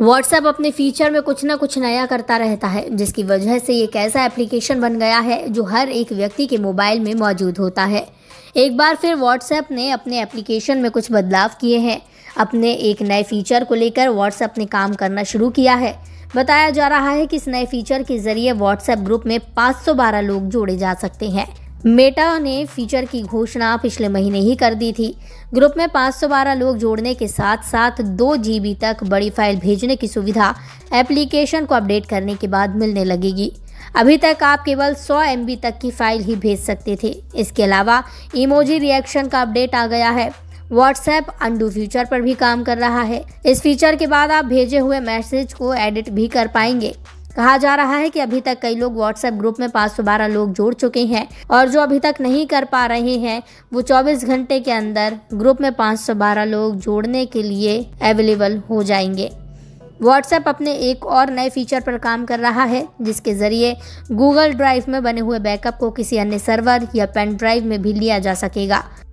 WhatsApp अपने feature में कुछ ना कुछ नया करता रहता है जिसकी वजह से एक ऐसा एप्लीकेशन बन गया है जो हर एक व्यक्ति के मोबाइल में मौजूद होता है एक बार फिर व्हाट्सएप ने अपने एप्लीकेशन में कुछ बदलाव किए हैं अपने एक नए फीचर को लेकर व्हाट्सएप ने काम करना शुरू किया है बताया जा रहा है कि इस नए फीचर के ज़रिए व्हाट्सएप ग्रुप में 512 लोग जोड़े जा सकते हैं मेटा ने फीचर की घोषणा पिछले महीने ही कर दी थी ग्रुप में 512 लोग जोड़ने के साथ साथ दो जी तक बड़ी फाइल भेजने की सुविधा एप्लीकेशन को अपडेट करने के बाद मिलने लगेगी अभी तक आप केवल 100 एम तक की फाइल ही भेज सकते थे इसके अलावा इमोजी रिएक्शन का अपडेट आ गया है व्हाट्सएप अंडू फीचर पर भी काम कर रहा है इस फीचर के बाद आप भेजे हुए मैसेज को एडिट भी कर पाएंगे कहा जा रहा है कि अभी तक कई लोग व्हाट्सएप ग्रुप में पाँच सौ बारह लोग जोड़ चुके हैं और जो अभी तक नहीं कर पा रहे हैं वो 24 घंटे के अंदर ग्रुप में पाँच बारह लोग जोड़ने के लिए अवेलेबल हो जाएंगे व्हाट्सएप अपने एक और नए फीचर पर काम कर रहा है जिसके ज़रिए गूगल ड्राइव में बने हुए बैकअप को किसी अन्य सर्वर या पेन ड्राइव में भी लिया जा सकेगा